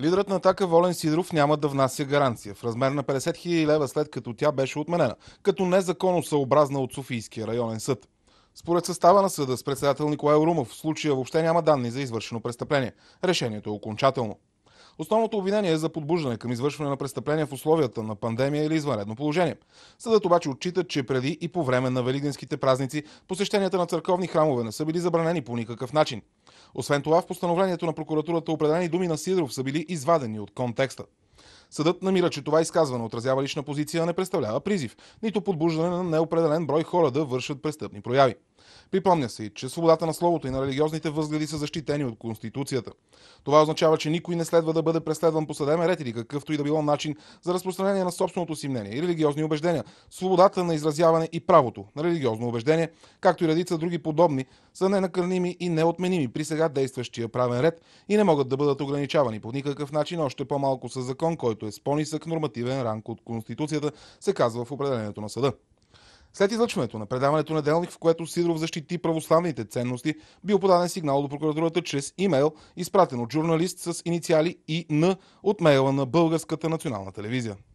Лидерът на атака Волен Сидров няма да внася гаранция в размер на 50 000 лева след като тя беше отменена, като незаконосъобразна от Софийския районен съд. Според състава на съда с председател Николай Румов в случая въобще няма данни за извършено престъпление. Решението е окончателно. Основното обвинение е за подбуждане към извършване на престъпления в условията на пандемия или извънредно положение. Съдът обаче отчита, че преди и по време на великденските празници посещенията на църковни храмове не са били забранени по никакъв начин. Освен това, в постановлението на прокуратурата определени думи на Сидоров са били извадени от контекста. Съдът намира, че това изказване отразява лична позиция, не представлява призив, нито подбуждане на неопределен брой хора да вършат престъпни прояви. Припомня се че свободата на словото и на религиозните възгледи са защитени от Конституцията. Това означава, че никой не следва да бъде преследван по съдебен ред или какъвто и да било начин за разпространение на собственото си мнение и религиозни убеждения. Свободата на изразяване и правото на религиозно убеждение, както и редица други подобни, са ненакърними и неотменими при сега действащия правен ред и не могат да бъдат ограничавани по никакъв начин, още по-малко с закон, който е с по-нисък нормативен ранг от Конституцията, се казва в определението на съда. След излъчването на предаването на делник, в което Сидоров защити православните ценности, бил подаден сигнал до прокуратурата чрез имейл, изпратен от журналист с инициали и Н от мейла на Българската национална телевизия.